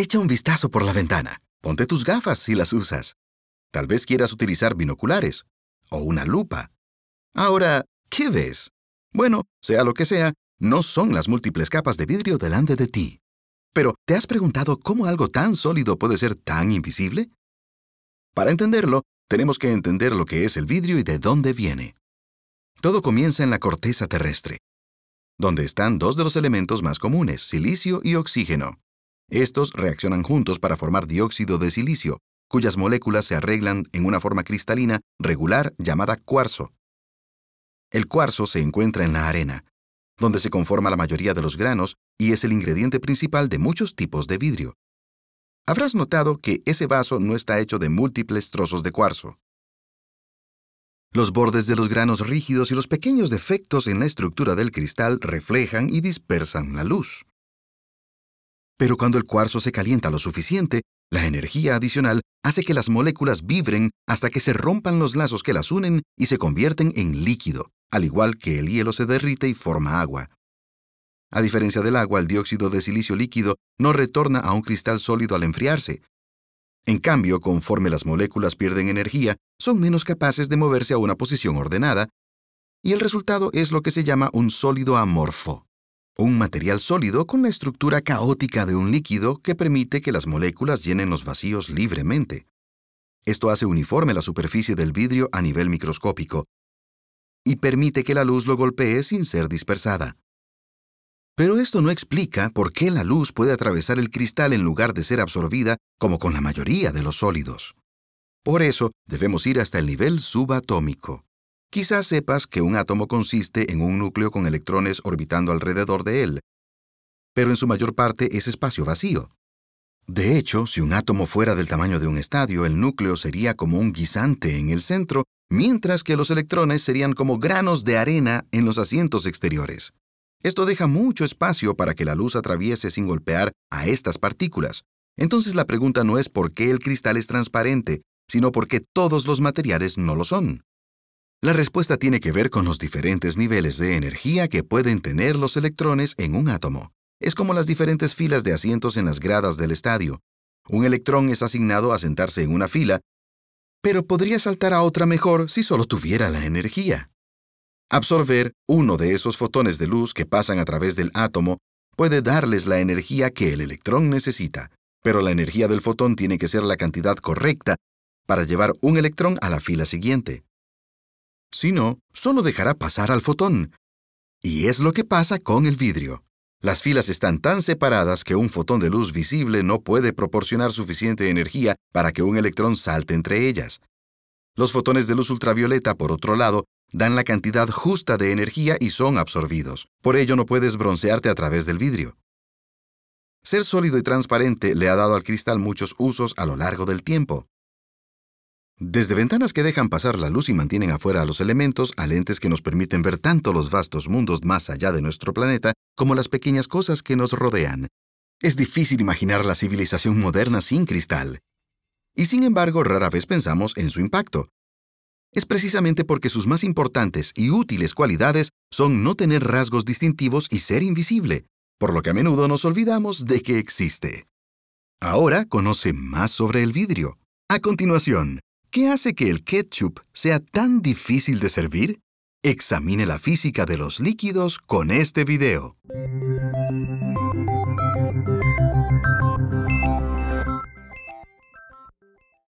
Echa un vistazo por la ventana. Ponte tus gafas si las usas. Tal vez quieras utilizar binoculares o una lupa. Ahora, ¿qué ves? Bueno, sea lo que sea, no son las múltiples capas de vidrio delante de ti. Pero, ¿te has preguntado cómo algo tan sólido puede ser tan invisible? Para entenderlo, tenemos que entender lo que es el vidrio y de dónde viene. Todo comienza en la corteza terrestre, donde están dos de los elementos más comunes, silicio y oxígeno. Estos reaccionan juntos para formar dióxido de silicio, cuyas moléculas se arreglan en una forma cristalina regular llamada cuarzo. El cuarzo se encuentra en la arena, donde se conforma la mayoría de los granos y es el ingrediente principal de muchos tipos de vidrio. Habrás notado que ese vaso no está hecho de múltiples trozos de cuarzo. Los bordes de los granos rígidos y los pequeños defectos en la estructura del cristal reflejan y dispersan la luz. Pero cuando el cuarzo se calienta lo suficiente, la energía adicional hace que las moléculas vibren hasta que se rompan los lazos que las unen y se convierten en líquido, al igual que el hielo se derrite y forma agua. A diferencia del agua, el dióxido de silicio líquido no retorna a un cristal sólido al enfriarse. En cambio, conforme las moléculas pierden energía, son menos capaces de moverse a una posición ordenada, y el resultado es lo que se llama un sólido amorfo un material sólido con la estructura caótica de un líquido que permite que las moléculas llenen los vacíos libremente. Esto hace uniforme la superficie del vidrio a nivel microscópico y permite que la luz lo golpee sin ser dispersada. Pero esto no explica por qué la luz puede atravesar el cristal en lugar de ser absorbida como con la mayoría de los sólidos. Por eso debemos ir hasta el nivel subatómico. Quizás sepas que un átomo consiste en un núcleo con electrones orbitando alrededor de él, pero en su mayor parte es espacio vacío. De hecho, si un átomo fuera del tamaño de un estadio, el núcleo sería como un guisante en el centro, mientras que los electrones serían como granos de arena en los asientos exteriores. Esto deja mucho espacio para que la luz atraviese sin golpear a estas partículas. Entonces la pregunta no es por qué el cristal es transparente, sino por qué todos los materiales no lo son. La respuesta tiene que ver con los diferentes niveles de energía que pueden tener los electrones en un átomo. Es como las diferentes filas de asientos en las gradas del estadio. Un electrón es asignado a sentarse en una fila, pero podría saltar a otra mejor si solo tuviera la energía. Absorber uno de esos fotones de luz que pasan a través del átomo puede darles la energía que el electrón necesita, pero la energía del fotón tiene que ser la cantidad correcta para llevar un electrón a la fila siguiente. Si no, solo dejará pasar al fotón. Y es lo que pasa con el vidrio. Las filas están tan separadas que un fotón de luz visible no puede proporcionar suficiente energía para que un electrón salte entre ellas. Los fotones de luz ultravioleta, por otro lado, dan la cantidad justa de energía y son absorbidos. Por ello no puedes broncearte a través del vidrio. Ser sólido y transparente le ha dado al cristal muchos usos a lo largo del tiempo. Desde ventanas que dejan pasar la luz y mantienen afuera a los elementos, a lentes que nos permiten ver tanto los vastos mundos más allá de nuestro planeta como las pequeñas cosas que nos rodean. Es difícil imaginar la civilización moderna sin cristal. Y sin embargo, rara vez pensamos en su impacto. Es precisamente porque sus más importantes y útiles cualidades son no tener rasgos distintivos y ser invisible, por lo que a menudo nos olvidamos de que existe. Ahora conoce más sobre el vidrio. A continuación. ¿Qué hace que el ketchup sea tan difícil de servir? Examine la física de los líquidos con este video.